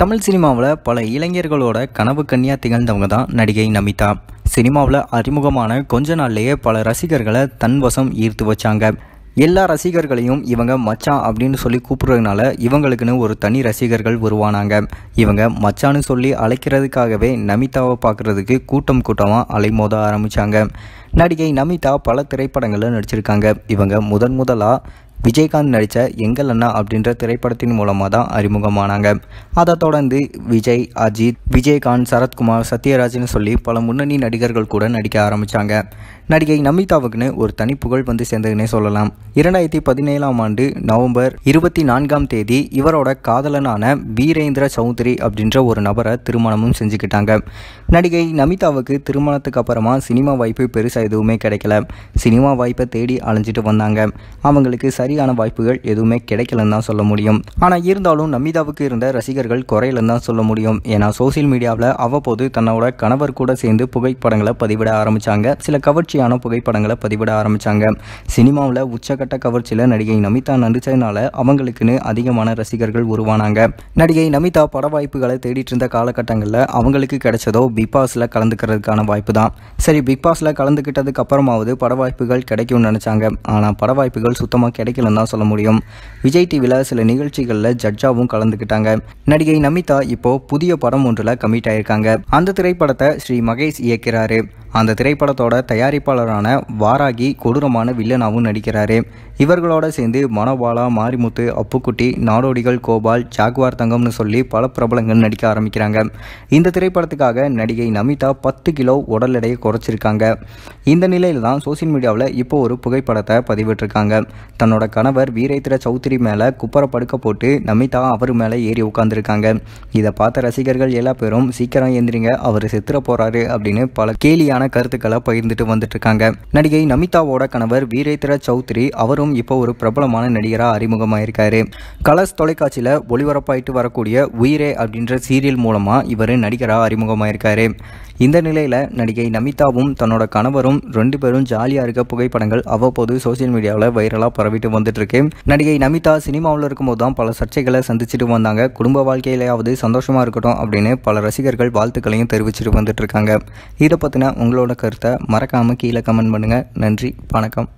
தமிழ் சினிமாவில் பல இளைஞர்களோட கனவு கன்னியாக திகழ்ந்தவங்க தான் நடிகை நமிதா சினிமாவில் அறிமுகமான கொஞ்ச நாள்லேயே பல ரசிகர்களை தன்வசம் ஈர்த்து வச்சாங்க எல்லா ரசிகர்களையும் இவங்க மச்சா அப்படின்னு சொல்லி கூப்பிடுறதுனால இவங்களுக்குன்னு ஒரு தனி ரசிகர்கள் உருவானாங்க இவங்க மச்சான்னு சொல்லி அழைக்கிறதுக்காகவே நமிதாவை பார்க்குறதுக்கு கூட்டம் கூட்டமாக அலைமோத ஆரம்பித்தாங்க நடிகை நமிதா பல திரைப்படங்களில் நடிச்சிருக்காங்க இவங்க முதன் முதலாக விஜயகாந்த் நடித்த எங்கள் அண்ணா அப்படின்ற திரைப்படத்தின் மூலமாக தான் அறிமுகமானாங்க அதை தொடர்ந்து விஜய் அஜித் விஜயகாந்த் சரத்குமார் சத்யராஜ்னு சொல்லி பல முன்னணி நடிகர்கள் கூட நடிக்க ஆரம்பித்தாங்க நடிகை நமிதாவுக்குன்னு ஒரு தனி புகழ் வந்து சேர்ந்ததுன்னே சொல்லலாம் இரண்டாயிரத்தி பதினேழாம் ஆண்டு நவம்பர் இருபத்தி நான்காம் தேதி இவரோட காதலனான வீரேந்திர சௌத்ரி அப்படின்ற ஒரு நபரை திருமணமும் செஞ்சுக்கிட்டாங்க நடிகை நமிதாவுக்கு திருமணத்துக்கு அப்புறமா சினிமா வாய்ப்பு பெருசாக எதுவுமே கிடைக்கல சினிமா வாய்ப்பை தேடி அலைஞ்சிட்டு வந்தாங்க அவங்களுக்கு சரியான வாய்ப்புகள் எதுவுமே கிடைக்கலன்னு தான் சொல்ல முடியும் ஆனால் இருந்தாலும் நமிதாவுக்கு இருந்த ரசிகர்கள் குறையிலன்னு தான் சொல்ல முடியும் ஏன்னா சோசியல் மீடியாவில் அவ்வப்போது தன்னோட கணவர் கூட சேர்ந்து புகைப்படங்களை பதிவிட ஆரம்பித்தாங்க சில கவர்ச்சி மகிழ்ச்சியான புகைப்படங்களை பதிவிட ஆரம்பித்தாங்க சினிமாவில் உச்சகட்ட கவர்ச்சியில் நடிகை நமிதா நடிச்சதுனால அவங்களுக்குன்னு அதிகமான ரசிகர்கள் உருவானாங்க நடிகை நமிதா பட வாய்ப்புகளை தேடிட்டு இருந்த காலகட்டங்களில் அவங்களுக்கு கிடைச்சதோ பிக் பாஸில் கலந்துக்கிறதுக்கான வாய்ப்பு தான் சரி பிக் பாஸில் கலந்துக்கிட்டதுக்கு அப்புறமாவது பட வாய்ப்புகள் கிடைக்கும்னு நினச்சாங்க ஆனால் பட வாய்ப்புகள் சுத்தமாக கிடைக்கலன்னு தான் சொல்ல முடியும் விஜய் டிவியில் சில நிகழ்ச்சிகளில் ஜட்ஜாவும் கலந்துக்கிட்டாங்க நடிகை நமிதா இப்போ புதிய படம் ஒன்றில் கமிட் ஆயிருக்காங்க அந்த திரைப்படத்தை ஸ்ரீ மகேஷ் இயக்கிறாரு அந்த திரைப்படத்தோட தயாரிப்பாளரான வாராகி கொடூரமான வில்லனாகவும் நடிக்கிறாரு இவர்களோட சேர்ந்து மனோபாலா மாரிமுத்து அப்புக்குட்டி நாடோடிகள் கோபால் ஜாக்வார் தங்கம்னு சொல்லி பல பிரபலங்கள் நடிக்க ஆரம்பிக்கிறாங்க இந்த திரைப்படத்துக்காக நடிகை நமிதா பத்து கிலோ உடல் எடையை குறைச்சிருக்காங்க இந்த நிலையில் தான் சோசியல் மீடியாவில் இப்போ ஒரு புகைப்படத்தை பதிவிட்டிருக்காங்க தன்னோட கணவர் வீரேத்திர சௌத்ரி மேலே குப்பரை படுக்க போட்டு நமிதா அவர் மேலே ஏறி உட்காந்துருக்காங்க இதை பார்த்த ரசிகர்கள் எல்லா பேரும் சீக்கிரம் எந்திரிங்க அவர் செத்துற போகிறாரு அப்படின்னு பல கேலியான மாதிரியான கருத்துக்களை பகிர்ந்துட்டு வந்துட்டு இருக்காங்க நடிகை நமிதாவோட கணவர் வீரேந்திர சௌத்ரி அவரும் இப்போ ஒரு பிரபலமான நடிகராக அறிமுகமாயிருக்காரு கலர்ஸ் தொலைக்காட்சியில் ஒளிபரப்பாயிட்டு வரக்கூடிய உயிரே அப்படின்ற சீரியல் மூலமாக இவர் நடிகராக அறிமுகமாயிருக்காரு இந்த நிலையில் நடிகை நமிதாவும் தன்னோட கணவரும் ரெண்டு பேரும் ஜாலியாக இருக்க புகைப்படங்கள் அவ்வப்போது சோசியல் மீடியாவில் வைரலாக பரவிட்டு வந்துட்டு இருக்கு நடிகை நமிதா சினிமாவில் இருக்கும்போது தான் பல சர்ச்சைகளை சந்திச்சுட்டு வந்தாங்க குடும்ப வாழ்க்கையிலேயாவது சந்தோஷமாக இருக்கட்டும் அப்படின்னு பல ரசிகர்கள் வாழ்த்துக்களையும் தெரிவிச்சுட்டு வந்துட்டு இருக்காங்க இதை பற்றின உங்களோட கருத்தை மறக்காமல் கீழே கமெண்ட் பண்ணுங்கள் நன்றி வணக்கம்